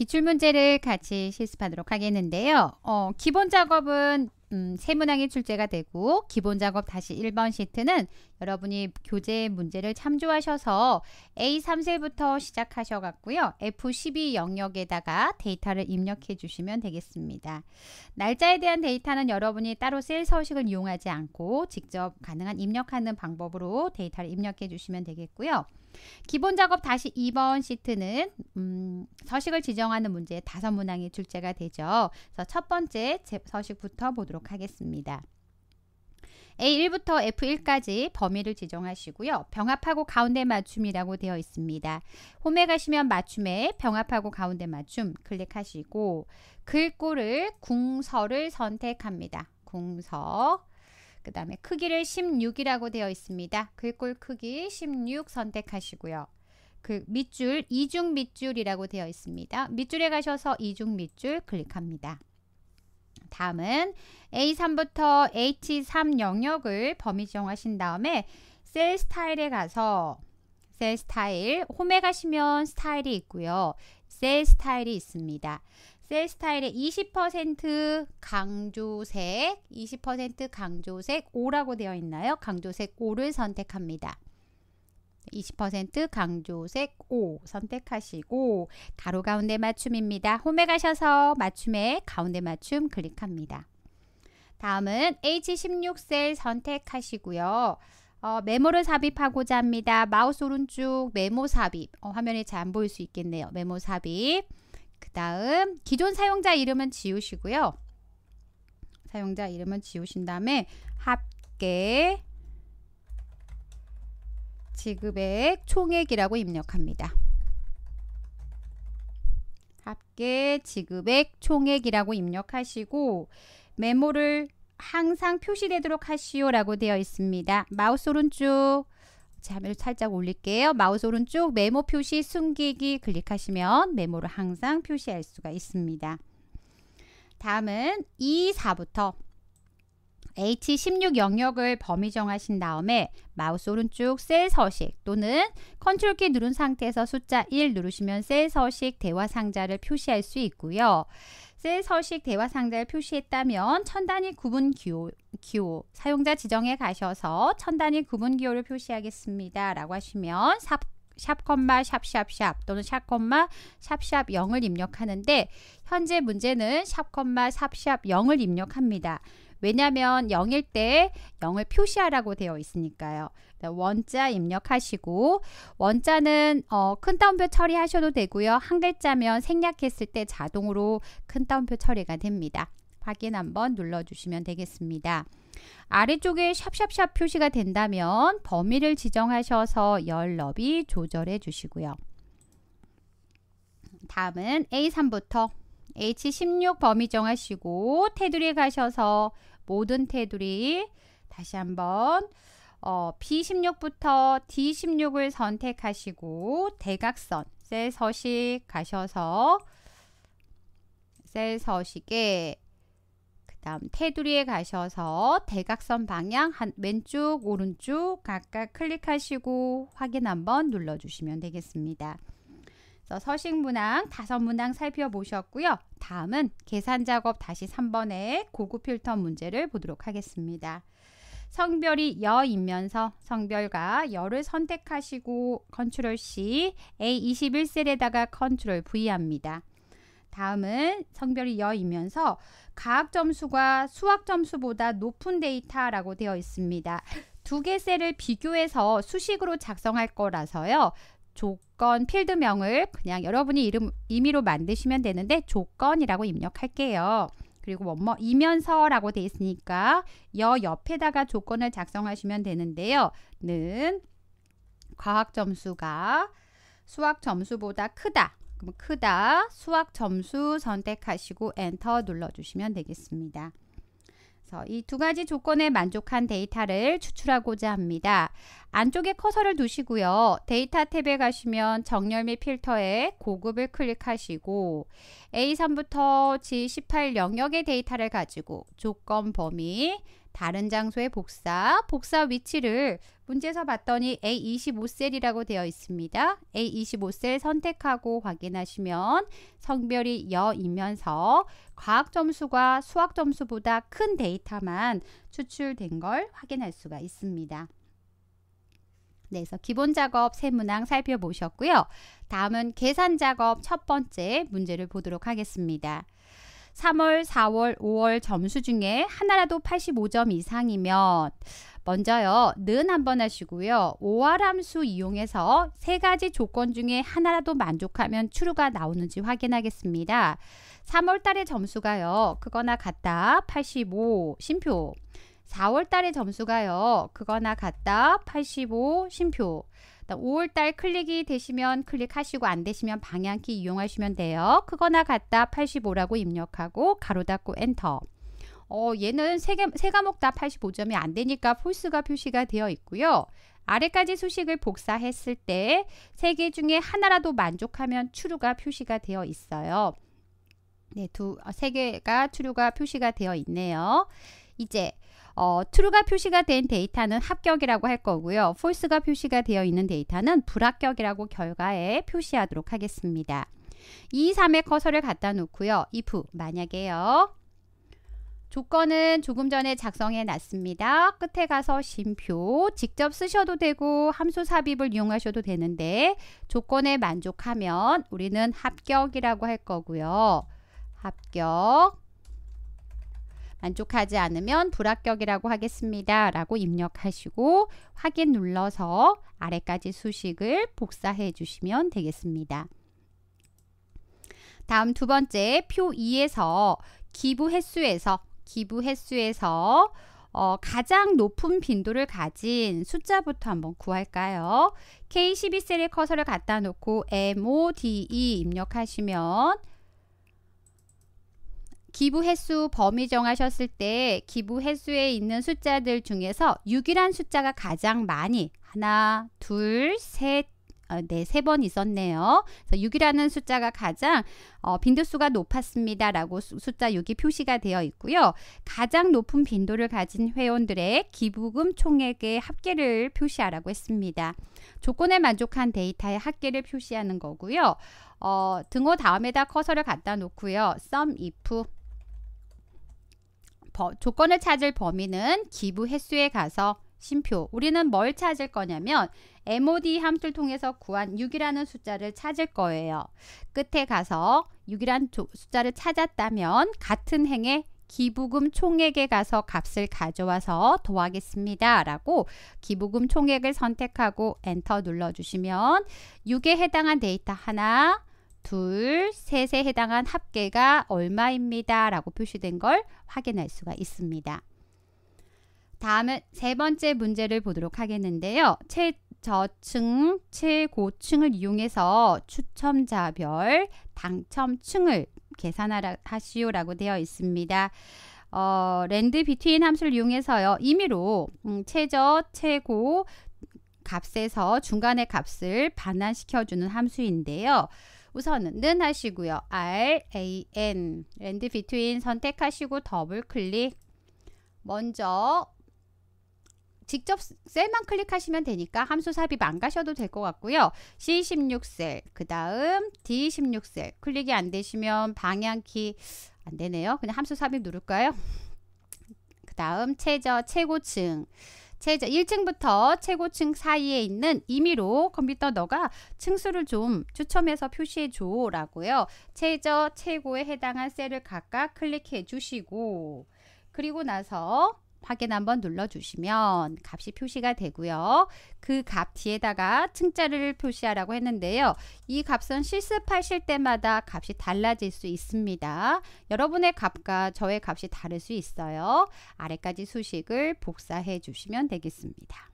기출문제를 같이 실습하도록 하겠는데요. 어, 기본 작업은 음, 세문항이 출제가 되고 기본 작업 다시 1번 시트는 여러분이 교재 문제를 참조하셔서 A3셀부터 시작하셔갖고요. F12 영역에다가 데이터를 입력해 주시면 되겠습니다. 날짜에 대한 데이터는 여러분이 따로 셀 서식을 이용하지 않고 직접 가능한 입력하는 방법으로 데이터를 입력해 주시면 되겠고요. 기본 작업 다시 2번 시트는 음, 서식을 지정하는 문제 다섯 문항이 출제가 되죠. 그래서 첫 번째 서식부터 보도록 하겠습니다. A1부터 F1까지 범위를 지정하시고요. 병합하고 가운데 맞춤이라고 되어 있습니다. 홈에 가시면 맞춤에 병합하고 가운데 맞춤 클릭하시고 글꼴을 궁서를 선택합니다. 궁서 그 다음에 크기를 16이라고 되어 있습니다. 글꼴 크기 16 선택하시고요. 그 밑줄 이중 밑줄이라고 되어 있습니다. 밑줄에 가셔서 이중 밑줄 클릭합니다. 다음은 A3부터 H3 영역을 범위 지정하신 다음에 셀 스타일에 가서 셀 스타일 홈에 가시면 스타일이 있고요. 셀 스타일이 있습니다. 셀 스타일의 20% 강조색, 20% 강조색 5라고 되어 있나요? 강조색 5를 선택합니다. 20% 강조색 5 선택하시고 가로 가운데 맞춤입니다. 홈에 가셔서 맞춤에 가운데 맞춤 클릭합니다. 다음은 H16셀 선택하시고요. 어, 메모를 삽입하고자 합니다. 마우스 오른쪽 메모 삽입 어, 화면에 잘 안 보일 수 있겠네요. 메모 삽입 그 다음 기존 사용자 이름은 지우시고요. 사용자 이름은 지우신 다음에 합계 지급액 총액이라고 입력합니다. 합계 지급액 총액이라고 입력하시고 메모를 항상 표시되도록 하시오라고 되어 있습니다. 마우스 오른쪽 화면을 살짝 올릴게요. 마우스 오른쪽 메모 표시 숨기기 클릭하시면 메모를 항상 표시할 수가 있습니다. 다음은 E4부터 H16 영역을 범위 정하신 다음에 마우스 오른쪽 셀 서식 또는 컨트롤 키 누른 상태에서 숫자 1 누르시면 셀 서식 대화 상자를 표시할 수 있고요. 셀 서식 대화 상자를 표시했다면 천 단위 구분 기호, 기호 사용자 지정에 가셔서 천 단위 구분 기호를 표시하겠습니다. 라고 하시면 삽 샵콤마 샵샵샵 또는 샵콤마 샵샵 0을 입력하는데 현재 문제는 샵콤마 샵샵 0을 입력합니다. 왜냐하면 0일 때 0을 표시하라고 되어 있으니까요. 네, 원자 입력하시고 원자는 어, 큰 따옴표 처리하셔도 되고요. 한 글자면 생략했을 때 자동으로 큰 따옴표 처리가 됩니다. 확인 한번 눌러주시면 되겠습니다. 아래쪽에 샵샵샵 표시가 된다면 범위를 지정하셔서 열 너비 조절해 주시고요. 다음은 A3부터 H16 범위 정하시고 테두리 에 가셔서 모든 테두리 다시 한번 어, B16부터 D16을 선택하시고 대각선 셀 서식 가셔서 셀 서식에 그 다음 테두리에 가셔서 대각선 방향 한 왼쪽 오른쪽 각각 클릭하시고 확인 한번 눌러주시면 되겠습니다. 서식 문항 다섯 문항 살펴보셨고요. 다음은 계산 작업 다시 3번의 고급 필터 문제를 보도록 하겠습니다. 성별이 여이면서 성별과 여를 선택하시고 컨트롤 C, A21셀에다가 컨트롤 V 합니다. 다음은 성별이 여이면서 과학 점수가 수학 점수보다 높은 데이터라고 되어 있습니다. 두 개 셀을 비교해서 수식으로 작성할 거라서요. 조건 필드명을 그냥 여러분이 이름 임의로 만드시면 되는데 조건이라고 입력할게요. 그리고 원머 뭐, 뭐, 이면서라고 돼 있으니까 여 옆에다가 조건을 작성하시면 되는데요. 는 과학 점수가 수학 점수보다 크다. 그럼 크다 수학 점수 선택하시고 엔터 눌러주시면 되겠습니다. 이두 가지 조건에 만족한 데이터를 추출하고자 합니다. 안쪽에 커서를 두시고요. 데이터 탭에 가시면 정렬 및 필터에 고급을 클릭하시고 A3부터 G18 영역의 데이터를 가지고 조건 범위, 다른 장소의 복사, 복사 위치를 문제에서 봤더니 A25셀이라고 되어 있습니다. A25셀 선택하고 확인하시면 성별이 여이면서 과학 점수가 수학 점수보다 큰 데이터만 추출된 걸 확인할 수가 있습니다. 네, 그래서 기본 작업 세 문항 살펴보셨고요. 다음은 계산 작업 첫 번째 문제를 보도록 하겠습니다. 3월, 4월, 5월 점수 중에 하나라도 85점 이상이면 먼저요. 는 한번 하시고요. 오화람수 이용해서 세 가지 조건 중에 하나라도 만족하면 추루가 나오는지 확인하겠습니다. 3월달의 점수가요. 그거나 같다 85 심표 4월달의 점수가요. 그거나 같다 85 심표 5월달 클릭이 되시면 클릭하시고 안 되시면 방향키 이용하시면 돼요. 크거나 같다 85라고 입력하고 가로 닫고 엔터. 어, 얘는 세, 과목 다 85점이 안 되니까 폴스가 표시가 되어 있고요. 아래까지 수식을 복사했을 때 세 개 중에 하나라도 만족하면 추루가 표시가 되어 있어요. 네, 두, 아, 세 개가 추루가 표시가 되어 있네요. 이제 어, true가 표시가 된 데이터는 합격이라고 할 거고요. false가 표시가 되어 있는 데이터는 불합격이라고 결과에 표시하도록 하겠습니다. 2, 3의 커서를 갖다 놓고요. if 만약에요. 조건은 조금 전에 작성해 놨습니다. 끝에 가서 심표 직접 쓰셔도 되고 함수 삽입을 이용하셔도 되는데 조건에 만족하면 우리는 합격이라고 할 거고요. 합격 만족하지 않으면 불합격이라고 하겠습니다. 라고 입력하시고 확인 눌러서 아래까지 수식을 복사해 주시면 되겠습니다. 다음 두 번째 표 2에서 기부 횟수에서 기부 횟수에서 어, 가장 높은 빈도를 가진 숫자부터 한번 구할까요? K12셀에 커서를 갖다 놓고 MODE 입력하시면 기부 횟수 범위 정하셨을 때 기부 횟수에 있는 숫자들 중에서 6이란 숫자가 가장 많이 하나, 둘, 셋, 어, 네, 세 번 있었네요. 그래서 6이라는 숫자가 가장 어, 빈도수가 높았습니다. 라고 숫자 6이 표시가 되어 있고요. 가장 높은 빈도를 가진 회원들의 기부금 총액의 합계를 표시하라고 했습니다. 조건에 만족한 데이터의 합계를 표시하는 거고요. 어, 등호 다음에다 커서를 갖다 놓고요. sum if 조건을 찾을 범위는 기부 횟수에 가서 심표. 우리는 뭘 찾을 거냐면 MOD 함수를 통해서 구한 6이라는 숫자를 찾을 거예요. 끝에 가서 6이라는 숫자를 찾았다면 같은 행에 기부금 총액에 가서 값을 가져와서 더하겠습니다. 라고 기부금 총액을 선택하고 엔터 눌러주시면 6에 해당한 데이터 하나, 둘, 셋에 해당한 합계가 얼마입니다. 라고 표시된 걸 확인할 수가 있습니다. 다음은 세 번째 문제를 보도록 하겠는데요. 최저층, 최고층을 이용해서 추첨자별 당첨층을 계산하시오라고 되어 있습니다. 어, 랜드 비트윈 함수를 이용해서요. 임의로 음, 최저, 최고 값에서 중간의 값을 반환시켜주는 함수인데요. 우선은 는 하시고요. R, A, N 랜드 비트윈 선택하시고 더블 클릭 먼저 직접 셀만 클릭하시면 되니까 함수 삽입 안 가셔도 될 것 같고요. C16셀, 그 다음 D16셀 클릭이 안 되시면 방향키 안 되네요. 그냥 함수 삽입 누를까요? 그 다음 최저, 최고층 최저 1층부터 최고층 사이에 있는 임의로 컴퓨터 너가 층수를 좀 추첨해서 표시해 줘 라고요. 최저 최고에 해당한 셀을 각각 클릭해 주시고 그리고 나서 확인 한번 눌러주시면 값이 표시가 되고요. 그 값 뒤에다가 층자를 표시하라고 했는데요. 이 값은 실습하실 때마다 값이 달라질 수 있습니다. 여러분의 값과 저의 값이 다를 수 있어요. 아래까지 수식을 복사해 주시면 되겠습니다.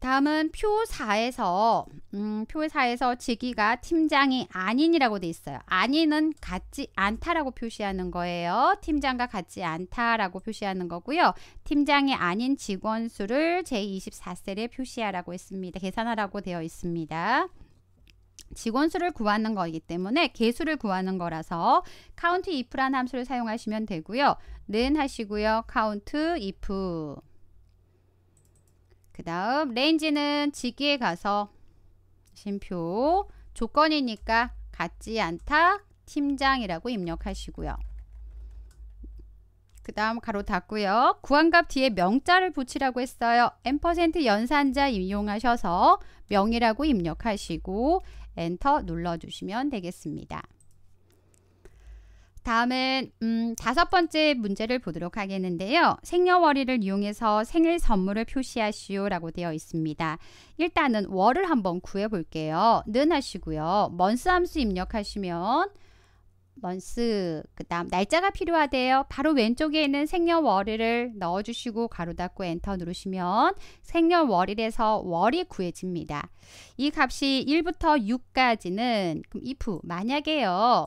다음은 표 4에서 음, 표 4에서 직위가 팀장이 아닌이라고 돼 있어요. 아닌은 같지 않다라고 표시하는 거예요. 팀장과 같지 않다라고 표시하는 거고요. 팀장이 아닌 직원 수를 제24셀에 표시하라고 했습니다. 계산하라고 되어 있습니다. 직원 수를 구하는 거이기 때문에 개수를 구하는 거라서 count i f 라는 함수를 사용하시면 되고요. 는 하시고요. count if 그 다음 레인지는 지기에 가서 심표 조건이니까 같지 않다 팀장이라고 입력하시고요. 그 다음 가로 닫고요. 구한값 뒤에 명자를 붙이라고 했어요. n% 연산자 이용하셔서 명이라고 입력하시고 엔터 눌러주시면 되겠습니다. 다음은 음, 다섯 번째 문제를 보도록 하겠는데요. 생년월일을 이용해서 생일 선물을 표시하시오 라고 되어 있습니다. 일단은 월을 한번 구해 볼게요. 는 하시고요. 먼스 함수 입력하시면 먼스 그 다음 날짜가 필요하대요. 바로 왼쪽에 있는 생년월일을 넣어주시고 가로 닫고 엔터 누르시면 생년월일에서 월이 구해집니다. 이 값이 1부터 6까지는 그럼 if 만약에요.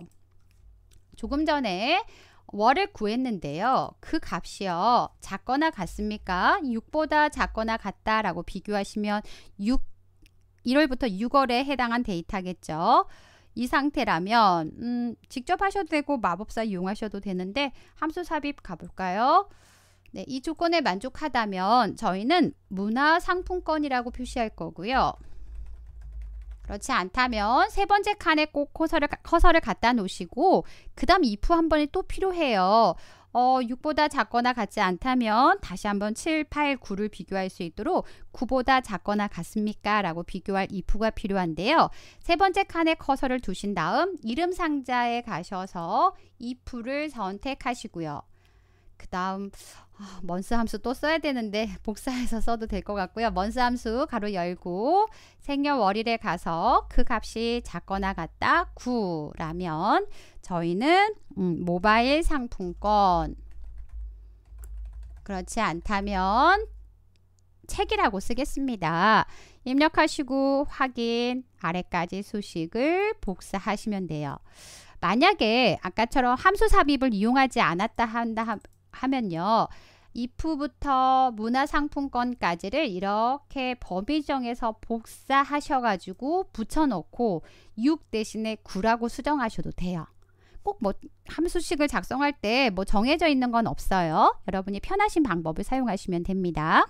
조금 전에 월을 구했는데요. 그 값이요. 작거나 같습니까? 6보다 작거나 같다라고 비교하시면 6, 1월부터 6월에 해당한 데이터겠죠. 이 상태라면 음, 직접 하셔도 되고 마법사 이용하셔도 되는데 함수 삽입 가볼까요? 네, 이 조건에 만족하다면 저희는 문화 상품권이라고 표시할 거고요. 그렇지 않다면 세 번째 칸에 꼭 커서를, 커서를 갖다 놓으시고 그 다음 if 한 번이 또 필요해요. 어, 6보다 작거나 같지 않다면 다시 한번 7, 8, 9를 비교할 수 있도록 9보다 작거나 같습니까? 라고 비교할 if가 필요한데요. 세 번째 칸에 커서를 두신 다음 이름 상자에 가셔서 if를 선택하시고요. 그 다음 아, 먼스 함수 또 써야 되는데 복사해서 써도 될 것 같고요. 먼스 함수 가로 열고 생년월일에 가서 그 값이 작거나 같다 9라면 저희는 음, 모바일 상품권 그렇지 않다면 책이라고 쓰겠습니다. 입력하시고 확인 아래까지 수식을 복사하시면 돼요. 만약에 아까처럼 함수 삽입을 이용하지 않았다 한다 하면요. 이프부터 문화상품권까지를 이렇게 범위정에서 복사하셔가지고 붙여놓고 6 대신에 9라고 수정하셔도 돼요. 꼭 뭐 함수식을 작성할 때 뭐 정해져 있는 건 없어요. 여러분이 편하신 방법을 사용하시면 됩니다.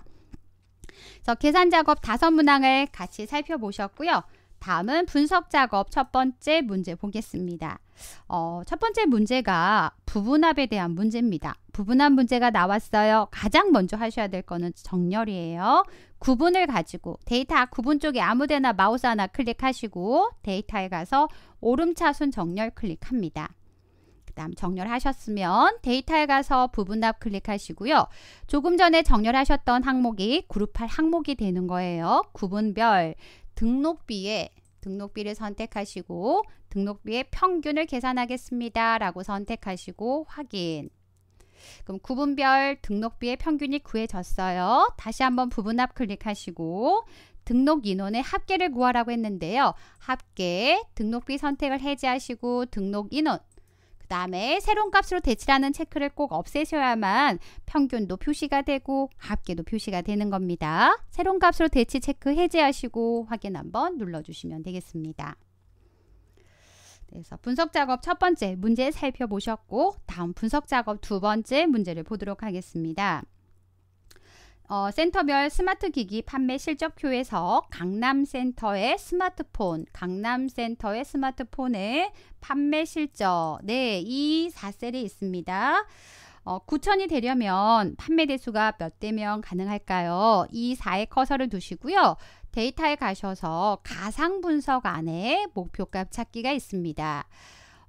그래서 계산 작업 다섯 문항을 같이 살펴보셨고요. 다음은 분석 작업 첫 번째 문제 보겠습니다. 어, 첫 번째 문제가 부분합에 대한 문제입니다. 부분합 문제가 나왔어요. 가장 먼저 하셔야 될 거는 정렬이에요. 구분을 가지고 데이터 구분 쪽에 아무데나 마우스 하나 클릭하시고 데이터에 가서 오름차순 정렬 클릭합니다. 그 다음 정렬하셨으면 데이터에 가서 부분합 클릭하시고요. 조금 전에 정렬하셨던 항목이 그룹할 항목이 되는 거예요. 구분별, 등록비에 등록비를 선택하시고 등록비의 평균을 계산하겠습니다. 라고 선택하시고 확인. 그럼 구분별 등록비의 평균이 구해졌어요. 다시 한번 부분합 클릭하시고 등록 인원의 합계를 구하라고 했는데요. 합계, 등록비 선택을 해제하시고 등록 인원 그 다음에 새로운 값으로 대치라는 체크를 꼭 없애셔야만 평균도 표시가 되고 합계도 표시가 되는 겁니다. 새로운 값으로 대치 체크 해제하시고 확인 한번 눌러주시면 되겠습니다. 그래서 분석 작업 첫 번째 문제 살펴보셨고 다음 분석 작업 두 번째 문제를 보도록 하겠습니다. 어, 센터별 스마트 기기 판매 실적표에서 강남센터의 스마트폰, 강남센터의 스마트폰의 판매 실적, 네, 이 4셀이 있습니다. 어, 9천이 되려면 판매 대수가 몇 대면 가능할까요? 이 4에 커서를 두시고요. 데이터에 가셔서 가상 분석 안에 목표값 찾기가 있습니다.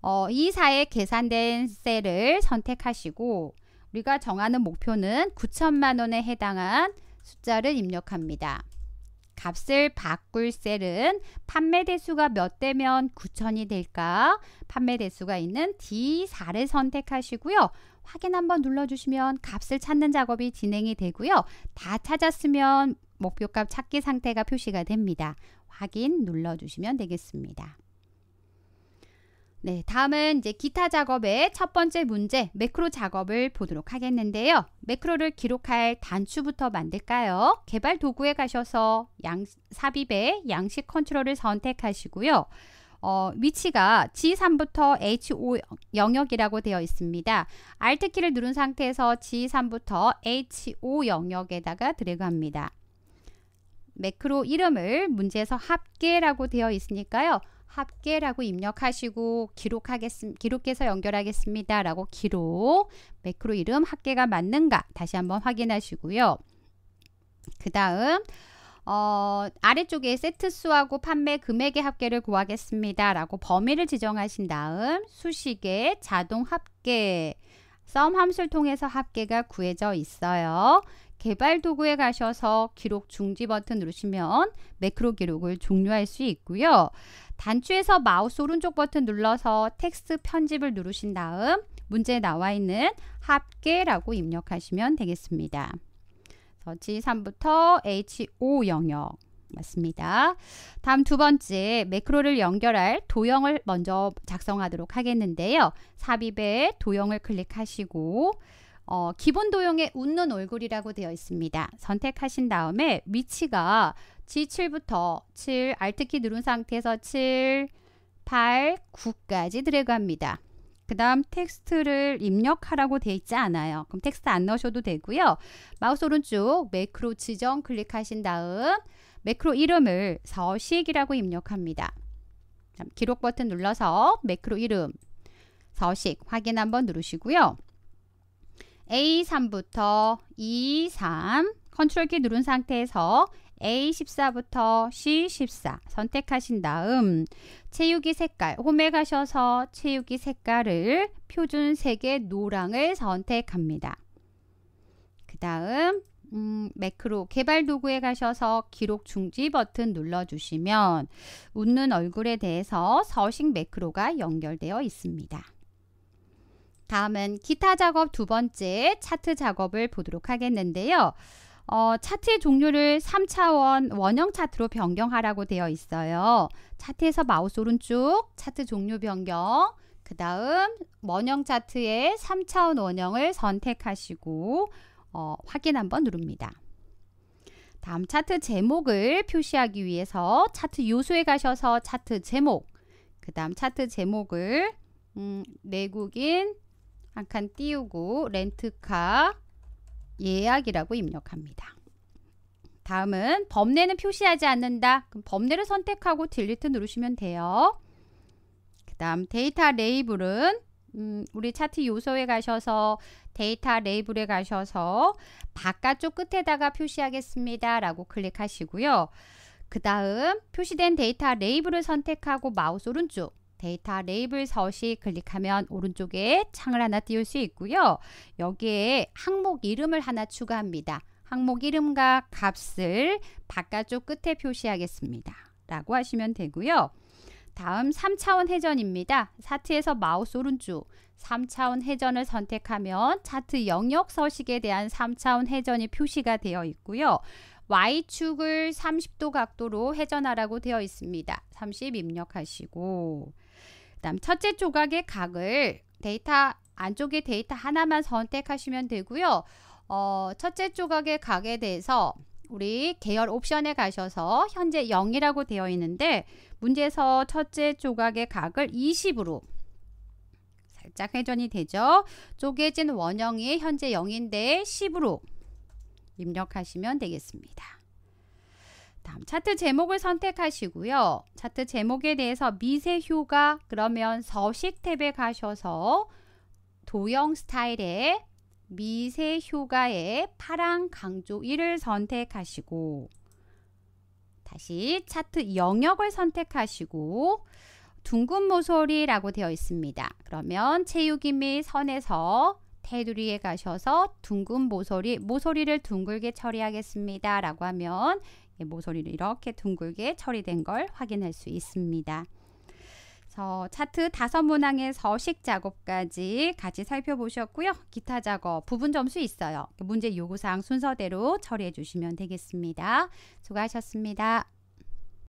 어, 이 4에 계산된 셀을 선택하시고 우리가 정하는 목표는 9천만 원에 해당한 숫자를 입력합니다. 값을 바꿀 셀은 판매 대수가 몇대면 9천이 될까? 판매 대수가 있는 D4를 선택하시고요. 확인 한번 눌러주시면 값을 찾는 작업이 진행이 되고요. 다 찾았으면 목표값 찾기 상태가 표시가 됩니다. 확인 눌러주시면 되겠습니다. 네, 다음은 이제 기타 작업의 첫 번째 문제, 매크로 작업을 보도록 하겠는데요. 매크로를 기록할 단추부터 만들까요? 개발 도구에 가셔서 양, 삽입에 양식 컨트롤을 선택하시고요. 어, 위치가 G3부터 H5 영역이라고 되어 있습니다. Alt 키를 누른 상태에서 G3부터 H5 영역에다가 드래그합니다. 매크로 이름을 문제에서 합계라고 되어 있으니까요. 합계라고 입력하시고 기록하겠습 기록해서 연결하겠습니다라고 기록 매크로 이름 합계가 맞는가 다시 한번 확인하시고요. 그 다음 어, 아래쪽에 세트 수하고 판매 금액의 합계를 구하겠습니다. 라고 범위를 지정하신 다음 수식의 자동 합계 썸 함수를 통해서 합계가 구해져 있어요. 개발 도구에 가셔서 기록 중지 버튼 누르시면 매크로 기록을 종료할 수 있고요. 단추에서 마우스 오른쪽 버튼 눌러서 텍스트 편집을 누르신 다음 문제에 나와 있는 합계라고 입력하시면 되겠습니다. G3부터 H5 영역 맞습니다. 다음 두 번째 매크로를 연결할 도형을 먼저 작성하도록 하겠는데요. 삽입에 도형을 클릭하시고 어, 기본 도형에 웃는 얼굴이라고 되어 있습니다. 선택하신 다음에 위치가 G7부터 7 Alt키 누른 상태에서 7, 8, 9까지 드래그합니다. 그 다음 텍스트를 입력하라고 되어 있지 않아요. 그럼 텍스트 안 넣으셔도 되고요. 마우스 오른쪽 매크로 지정 클릭하신 다음 매크로 이름을 서식이라고 입력합니다. 기록 버튼 눌러서 매크로 이름 서식 확인 한번 누르시고요. A3부터 E3 컨트롤 키 누른 상태에서 A14부터 C14 선택하신 다음 채우기 색깔 홈에 가셔서 채우기 색깔을 표준색의 노랑을 선택합니다. 그 다음 음, 매크로 개발 도구에 가셔서 기록 중지 버튼 눌러주시면 웃는 얼굴에 대해서 서식 매크로가 연결되어 있습니다. 다음은 기타 작업 두 번째 차트 작업을 보도록 하겠는데요. 어, 차트의 종류를 3차원 원형 차트로 변경하라고 되어 있어요. 차트에서 마우스 오른쪽 차트 종류 변경 그 다음 원형 차트의 3차원 원형을 선택하시고 어, 확인 한번 누릅니다. 다음 차트 제목을 표시하기 위해서 차트 요소에 가셔서 차트 제목 그 다음 차트 제목을 음, 내국인 한 칸 띄우고 렌트카 예약이라고 입력합니다. 다음은 범례는 표시하지 않는다. 그럼 범례를 선택하고 딜리트 누르시면 돼요. 그 다음 데이터 레이블은 음, 우리 차트 요소에 가셔서 데이터 레이블에 가셔서 바깥쪽 끝에다가 표시하겠습니다. 라고 클릭하시고요. 그 다음 표시된 데이터 레이블을 선택하고 마우스 오른쪽 데이터 레이블 서식 클릭하면 오른쪽에 창을 하나 띄울 수 있고요. 여기에 항목 이름을 하나 추가합니다. 항목 이름과 값을 바깥쪽 끝에 표시하겠습니다. 라고 하시면 되고요. 다음 3차원 회전입니다. 차트에서 마우스 오른쪽 3차원 회전을 선택하면 차트 영역 서식에 대한 3차원 회전이 표시가 되어 있고요. Y축을 30도 각도로 회전하라고 되어 있습니다. 30 입력하시고 그다음 첫째 조각의 각을 데이터 안쪽에 데이터 하나만 선택하시면 되고요. 어, 첫째 조각의 각에 대해서 우리 계열 옵션에 가셔서 현재 0이라고 되어 있는데 문제에서 첫째 조각의 각을 20으로 살짝 회전이 되죠. 쪼개진 원형이 현재 0인데 10으로 입력하시면 되겠습니다. 다음 차트 제목을 선택하시고요. 차트 제목에 대해서 미세효가 그러면 서식 탭에 가셔서 도형 스타일의 미세효가의 파랑 강조 1을 선택하시고 다시 차트 영역을 선택하시고 둥근 모서리라고 되어 있습니다. 그러면 채우기 및 선에서 테두리에 가셔서 둥근 모서리, 모서리를 둥글게 처리하겠습니다. 라고 하면 모서리를 이렇게 둥글게 처리된 걸 확인할 수 있습니다. 어, 차트 다섯 문항에서 식 작업까지 같이 살펴보셨고요. 기타 작업 부분 점수 있어요. 문제 요구사항 순서대로 처리해 주시면 되겠습니다. 수고하셨습니다.